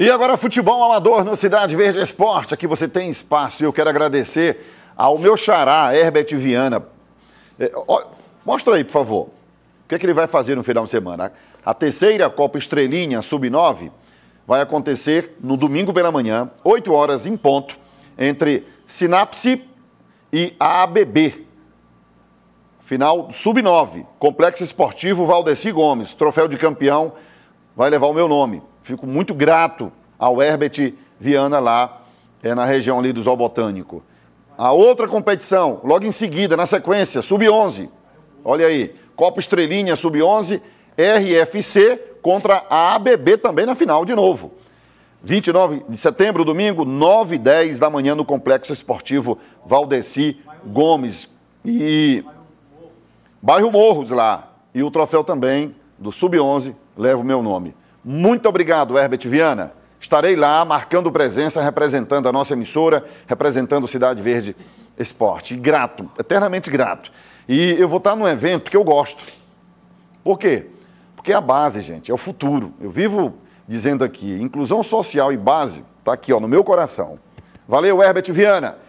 E agora futebol amador no Cidade Verde Esporte. Aqui você tem espaço e eu quero agradecer ao meu xará, Herbert Viana. É, ó, mostra aí, por favor. O que, é que ele vai fazer no final de semana? A terceira Copa Estrelinha Sub-9 vai acontecer no domingo pela manhã, 8 horas em ponto, entre Sinapse e a ABB. Final Sub-9, Complexo Esportivo Valdeci Gomes. Troféu de campeão vai levar o meu nome. Fico muito grato ao Herbert Viana lá é, na região ali do Botânico. A outra competição, logo em seguida, na sequência, Sub-11. Olha aí, Copa Estrelinha Sub-11, RFC contra a ABB também na final de novo. 29 de setembro, domingo, 9 e 10 da manhã no Complexo Esportivo Valdeci Gomes. E bairro Morros lá. E o troféu também do Sub-11 leva o meu nome. Muito obrigado, Herbert Viana. Estarei lá marcando presença, representando a nossa emissora, representando o Cidade Verde Esporte. Grato, eternamente grato. E eu vou estar num evento que eu gosto. Por quê? Porque é a base, gente, é o futuro. Eu vivo dizendo aqui, inclusão social e base está aqui ó, no meu coração. Valeu, Herbert Viana.